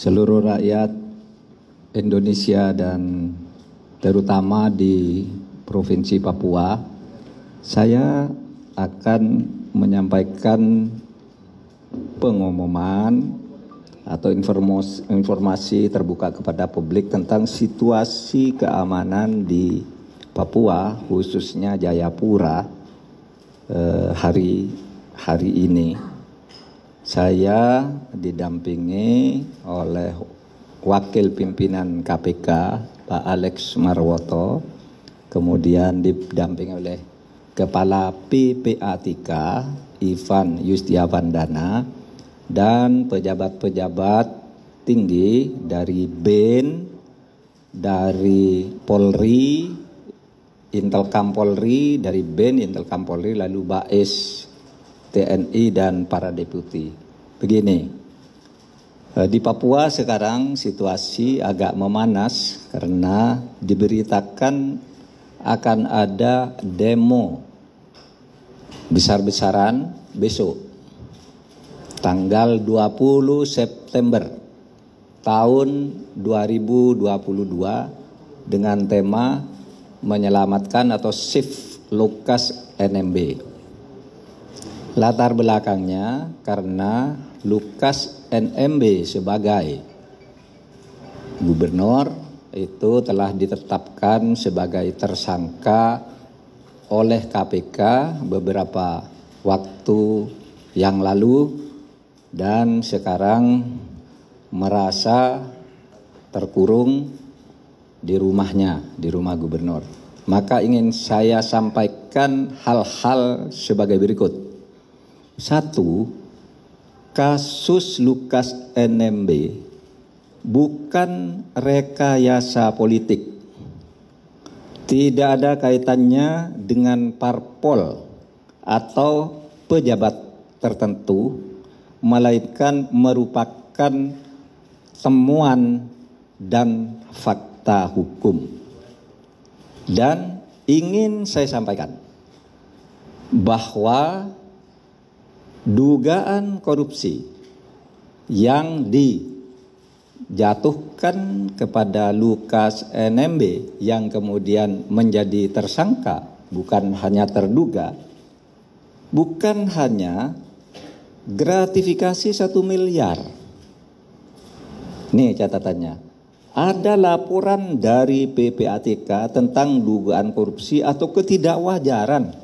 seluruh rakyat Indonesia dan terutama di Provinsi Papua, saya akan menyampaikan pengumuman atau informasi, terbuka kepada publik tentang situasi keamanan di Papua, khususnya Jayapura, eh, hari hari ini saya didampingi oleh Wakil Pimpinan KPK Pak Alex Marwoto, kemudian didampingi oleh Kepala PPATK Ivan Yustiavandana dan pejabat-pejabat tinggi dari BIN dari Polri, Intelkam Polri, dari BIN Intelkam Polri, lalu Baes TNI dan para deputi. Begini, eh, di Papua sekarang situasi agak memanas karena diberitakan akan ada demo besar-besaran besok tanggal 20 September tahun 2022 dengan tema menyelamatkan atau shift lokas NMB. Latar belakangnya karena Lukas NMB sebagai gubernur itu telah ditetapkan sebagai tersangka oleh KPK beberapa waktu yang lalu dan sekarang merasa terkurung di rumahnya, di rumah gubernur. Maka ingin saya sampaikan hal-hal sebagai berikut. Satu, kasus Lukas NMB bukan rekayasa politik. Tidak ada kaitannya dengan parpol atau pejabat tertentu, melainkan merupakan temuan dan fakta hukum. Dan ingin saya sampaikan bahwa dugaan korupsi yang dijatuhkan kepada Lukas NMB yang kemudian menjadi tersangka bukan hanya terduga bukan hanya gratifikasi satu miliar nih catatannya ada laporan dari PPATK tentang dugaan korupsi atau ketidakwajaran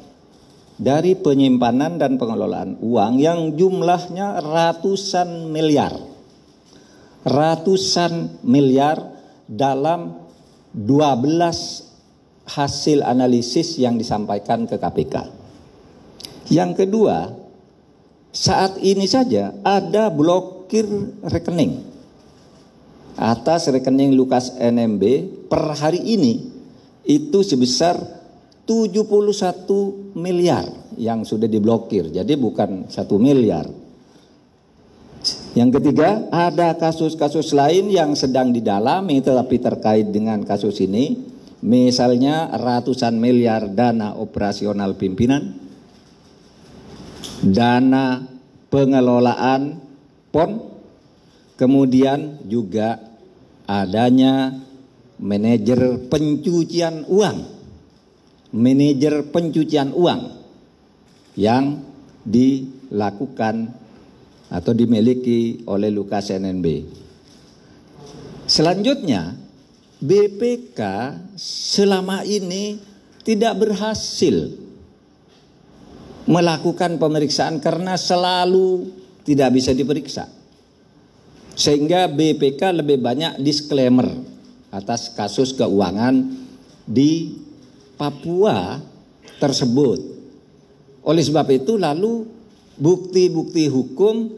dari penyimpanan dan pengelolaan uang yang jumlahnya ratusan miliar. Ratusan miliar dalam 12 hasil analisis yang disampaikan ke KPK. Yang kedua, saat ini saja ada blokir rekening atas rekening Lukas NMB per hari ini itu sebesar 71 miliar yang sudah diblokir. Jadi bukan 1 miliar. Yang ketiga, ada kasus-kasus lain yang sedang didalami tetapi terkait dengan kasus ini. Misalnya ratusan miliar dana operasional pimpinan, dana pengelolaan PON, kemudian juga adanya manajer pencucian uang manajer pencucian uang yang dilakukan atau dimiliki oleh Lukas NNB. Selanjutnya, BPK selama ini tidak berhasil melakukan pemeriksaan karena selalu tidak bisa diperiksa. Sehingga BPK lebih banyak disclaimer atas kasus keuangan di Papua tersebut. Oleh sebab itu lalu bukti-bukti hukum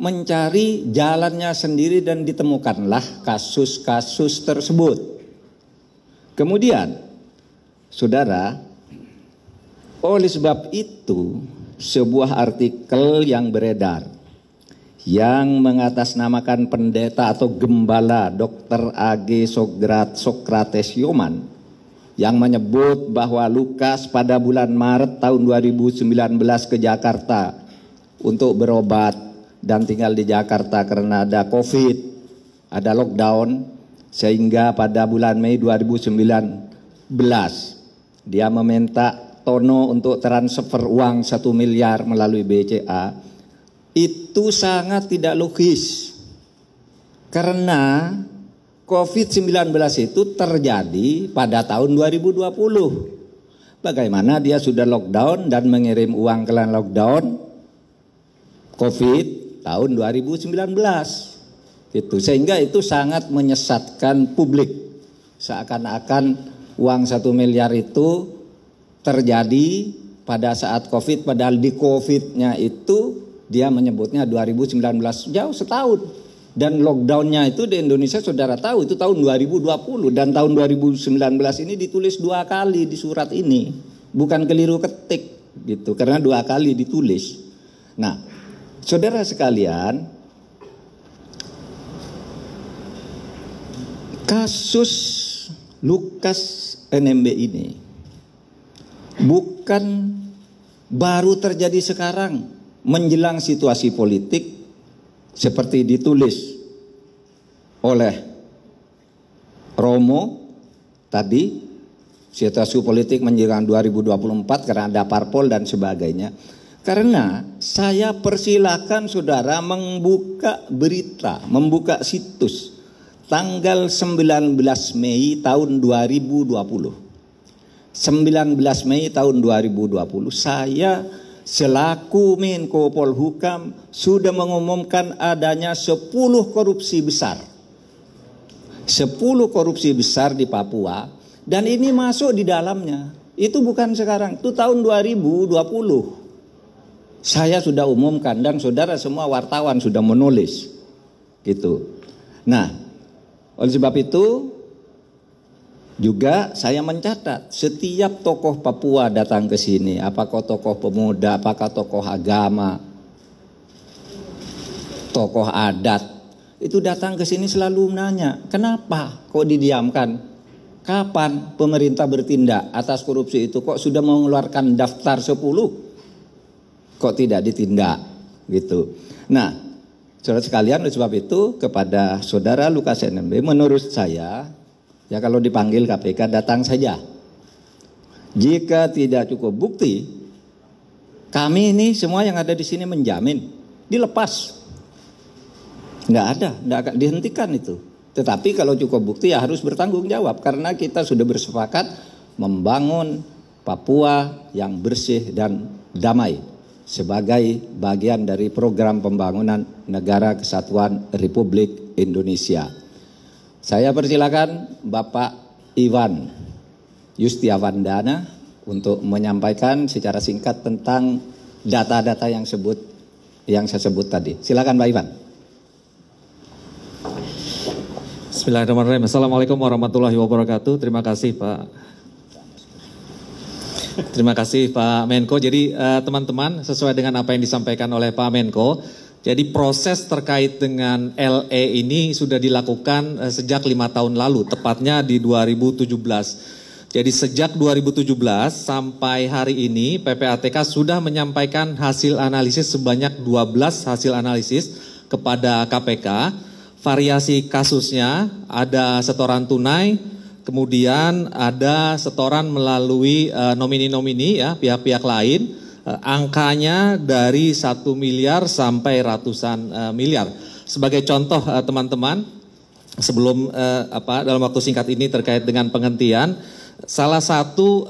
mencari jalannya sendiri dan ditemukanlah kasus-kasus tersebut. Kemudian, saudara, oleh sebab itu sebuah artikel yang beredar yang mengatasnamakan pendeta atau gembala Dr. AG Sokrat Sokrates Yoman yang menyebut bahwa Lukas pada bulan Maret tahun 2019 ke Jakarta untuk berobat dan tinggal di Jakarta karena ada COVID, ada lockdown, sehingga pada bulan Mei 2019 dia meminta Tono untuk transfer uang 1 miliar melalui BCA. Itu sangat tidak logis. Karena COVID-19 itu terjadi pada tahun 2020. Bagaimana dia sudah lockdown dan mengirim uang ke lockdown COVID tahun 2019. Itu sehingga itu sangat menyesatkan publik. Seakan-akan uang satu miliar itu terjadi pada saat COVID padahal di COVID-nya itu dia menyebutnya 2019 jauh setahun dan lockdownnya itu di Indonesia saudara tahu itu tahun 2020 dan tahun 2019 ini ditulis dua kali di surat ini bukan keliru ketik gitu karena dua kali ditulis nah saudara sekalian kasus Lukas NMB ini bukan baru terjadi sekarang menjelang situasi politik seperti ditulis oleh Romo tadi situasi politik menjelang 2024 karena ada parpol dan sebagainya. Karena saya persilahkan saudara membuka berita, membuka situs tanggal 19 Mei tahun 2020. 19 Mei tahun 2020 saya selaku Menko Polhukam sudah mengumumkan adanya 10 korupsi besar. 10 korupsi besar di Papua dan ini masuk di dalamnya. Itu bukan sekarang, itu tahun 2020. Saya sudah umumkan dan saudara semua wartawan sudah menulis. Gitu. Nah, oleh sebab itu juga saya mencatat setiap tokoh Papua datang ke sini, apakah tokoh pemuda, apakah tokoh agama, tokoh adat, itu datang ke sini selalu menanya kenapa kok didiamkan? Kapan pemerintah bertindak atas korupsi itu? Kok sudah mengeluarkan daftar 10? Kok tidak ditindak? Gitu. Nah, saudara sekalian, oleh sebab itu kepada saudara Lukas NMB, menurut saya Ya kalau dipanggil KPK datang saja. Jika tidak cukup bukti, kami ini semua yang ada di sini menjamin dilepas. Nggak ada, enggak akan dihentikan itu. Tetapi kalau cukup bukti ya harus bertanggung jawab karena kita sudah bersepakat membangun Papua yang bersih dan damai sebagai bagian dari program pembangunan Negara Kesatuan Republik Indonesia. Saya persilakan Bapak Iwan Yustiawandana untuk menyampaikan secara singkat tentang data-data yang sebut yang saya sebut tadi. Silakan Pak Iwan. Bismillahirrahmanirrahim. Assalamualaikum warahmatullahi wabarakatuh. Terima kasih Pak Terima kasih Pak Menko. Jadi eh, teman -teman, sesuai dengan apa yang disampaikan oleh Pak Menko, jadi proses terkait dengan LE ini sudah dilakukan eh, sejak lima tahun lalu, tepatnya di 2017. Jadi sejak 2017 sampai hari ini PPATK sudah menyampaikan hasil analisis sebanyak 12 hasil analisis kepada KPK. Variasi kasusnya ada setoran tunai, kemudian ada setoran melalui eh, nomini-nomini ya pihak-pihak lain Eh, angkanya dari satu miliar sampai ratusan eh, miliar. Sebagai contoh eh, teman-teman, sebelum apa dalam waktu singkat ini terkait dengan penghentian, salah satu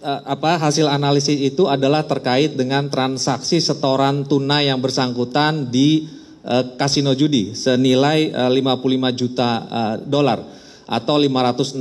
apa hasil analisis itu adalah terkait dengan transaksi setoran tunai yang bersangkutan di kasino judi senilai 55 juta dolar atau 560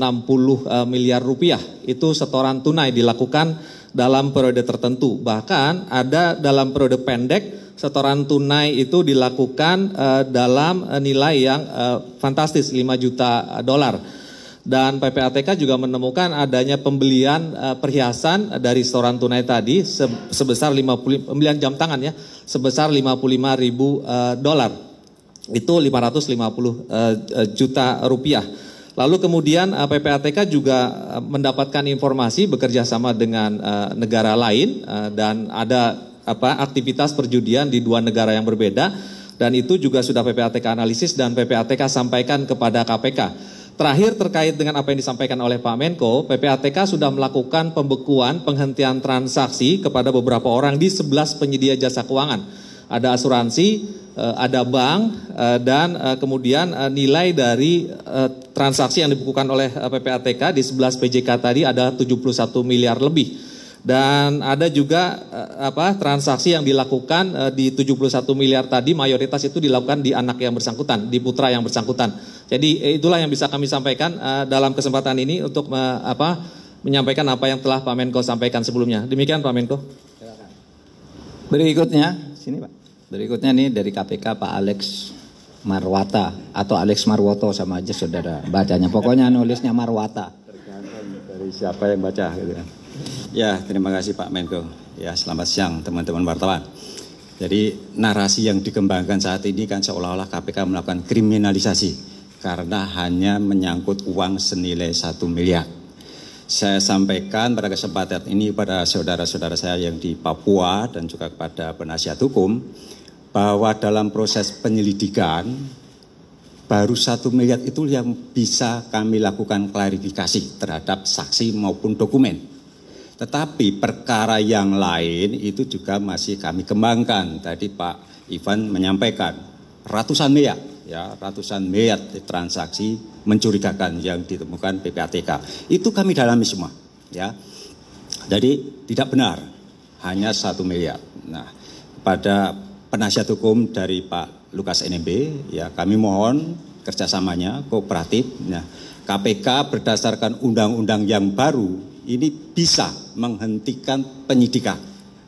miliar rupiah itu setoran tunai dilakukan dalam periode tertentu. Bahkan ada dalam periode pendek setoran tunai itu dilakukan uh, dalam eh, nilai yang uh, fantastis 5 juta dolar. Dan PPATK juga menemukan adanya pembelian uh, perhiasan dari setoran tunai tadi se sebesar 50 pembelian jam tangan ya sebesar 55 ribu uh, dolar. Itu 550 uh, juta rupiah. Lalu kemudian eh, PPATK juga eh, mendapatkan informasi bekerja sama dengan eh, negara lain dan ada apa aktivitas perjudian di dua negara yang berbeda dan itu juga sudah PPATK analisis dan PPATK sampaikan kepada KPK. Terakhir terkait dengan apa yang disampaikan oleh Pak Menko, PPATK sudah melakukan pembekuan penghentian transaksi kepada beberapa orang di 11 penyedia jasa keuangan ada asuransi, eh, ada bank eh, dan eh, kemudian nilai dari transaksi yang dibukukan oleh PPATK di 11 PJK tadi ada 71 miliar lebih. Dan ada juga apa transaksi yang dilakukan di 71 miliar tadi mayoritas itu dilakukan di anak yang bersangkutan, di putra yang bersangkutan. Jadi itulah yang bisa kami sampaikan dalam kesempatan ini untuk apa menyampaikan apa yang telah Pak Menko sampaikan sebelumnya. Demikian Pak Menko. Berikutnya, sini Pak. Berikutnya nih dari KPK Pak Alex Marwata atau Alex Marwoto sama aja saudara bacanya. Pokoknya nulisnya Marwata. Tergantung dari siapa yang baca gitu kan. Ya, terima kasih Pak Menko. Ya, selamat siang teman-teman wartawan. Jadi narasi yang dikembangkan saat ini kan seolah-olah KPK melakukan kriminalisasi karena hanya menyangkut uang senilai satu miliar saya sampaikan pada kesempatan ini kepada saudara-saudara saya yang di Papua dan juga kepada penasihat hukum bahwa dalam proses penyelidikan baru satu miliar itu yang bisa kami lakukan klarifikasi terhadap saksi maupun dokumen. Tetapi perkara yang lain itu juga masih kami kembangkan. Tadi Pak Ivan menyampaikan ratusan miliar ya ratusan miliar transaksi mencurigakan yang ditemukan PPATK. Itu kami dalami semua, ya. Jadi tidak benar, hanya satu miliar. Nah, pada penasihat hukum dari Pak Lukas NMB, ya kami mohon kerjasamanya kooperatif. Nah, KPK berdasarkan undang-undang yang baru ini bisa menghentikan penyidikan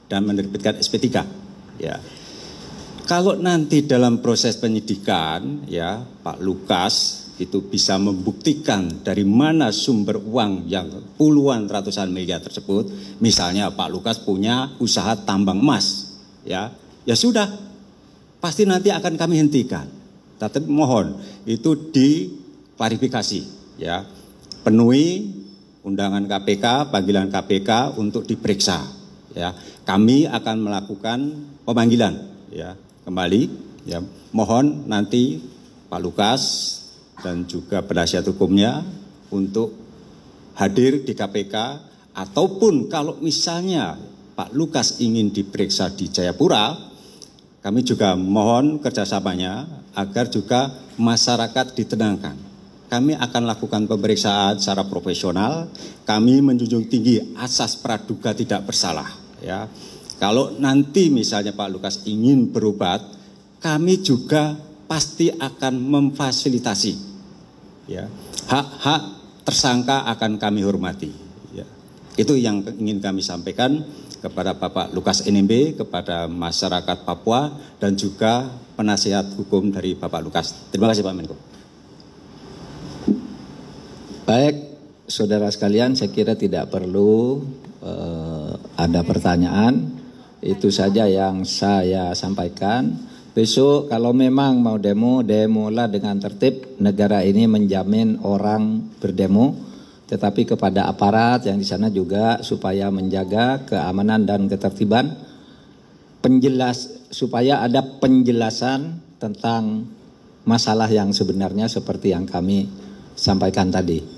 dan menerbitkan SP3. Ya. Kalau nanti dalam proses penyidikan ya Pak Lukas itu bisa membuktikan dari mana sumber uang yang puluhan ratusan miliar tersebut, misalnya Pak Lukas punya usaha tambang emas, ya, ya sudah, pasti nanti akan kami hentikan. Tapi mohon itu diklarifikasi, ya, penuhi undangan KPK, panggilan KPK untuk diperiksa, ya. Kami akan melakukan pemanggilan, ya, kembali. Ya, mohon nanti Pak Lukas dan juga penasihat hukumnya untuk hadir di KPK ataupun kalau misalnya Pak Lukas ingin diperiksa di Jayapura, kami juga mohon kerjasamanya agar juga masyarakat ditenangkan. Kami akan lakukan pemeriksaan secara profesional. Kami menjunjung tinggi asas praduga tidak bersalah. Ya, kalau nanti misalnya Pak Lukas ingin berobat, kami juga pasti akan memfasilitasi. Ya. Hak-hak tersangka akan kami hormati. Ya. Itu yang ingin kami sampaikan kepada Bapak Lukas NMB, kepada masyarakat Papua, dan juga penasihat hukum dari Bapak Lukas. Terima kasih Pak Menko. Baik, saudara sekalian, saya kira tidak perlu uh, ada pertanyaan. Itu saja yang saya sampaikan. Besok kalau memang mau demo, demo lah dengan tertib. Negara ini menjamin orang berdemo, tetapi kepada aparat yang di sana juga supaya menjaga keamanan dan ketertiban. Penjelas supaya ada penjelasan tentang masalah yang sebenarnya seperti yang kami sampaikan tadi.